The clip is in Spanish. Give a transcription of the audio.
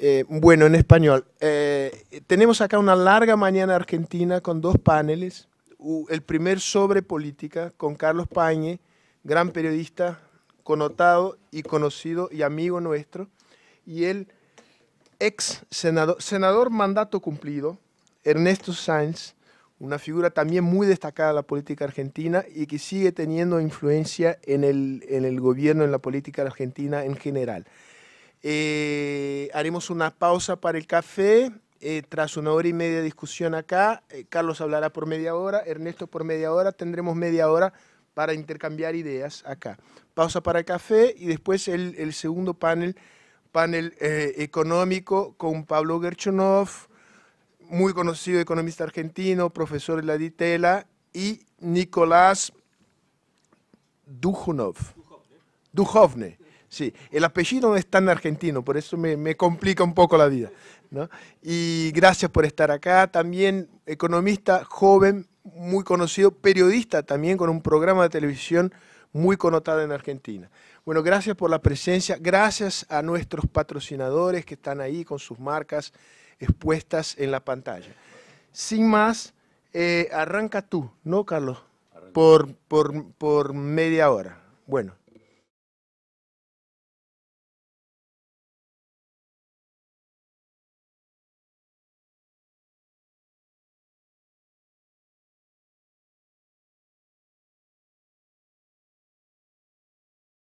Eh, bueno, en español. Eh, tenemos acá una larga mañana argentina con dos paneles. El primer sobre política con Carlos Pañe, gran periodista connotado y conocido y amigo nuestro, y el ex senador, senador mandato cumplido, Ernesto Sáenz, una figura también muy destacada de la política argentina y que sigue teniendo influencia en el, en el gobierno, en la política argentina en general. Eh, haremos una pausa para el café. Eh, tras una hora y media de discusión acá, eh, Carlos hablará por media hora, Ernesto por media hora, tendremos media hora para intercambiar ideas acá. Pausa para el café y después el, segundo panel, panel económico con Pablo Gerchonov, muy conocido economista argentino, profesor de la DITELA, y Nicolás Dujunov. Sí, el apellido no es tan argentino, por eso me, complica un poco la vida. Y gracias por estar acá. También economista joven, muy conocido, periodista también con un programa de televisión muy connotado en Argentina. Bueno, gracias por la presencia. Gracias a nuestros patrocinadores que están ahí con sus marcas expuestas en la pantalla. Sin más, eh, arranca tú, ¿no, Carlos? Por, por, por media hora. Bueno.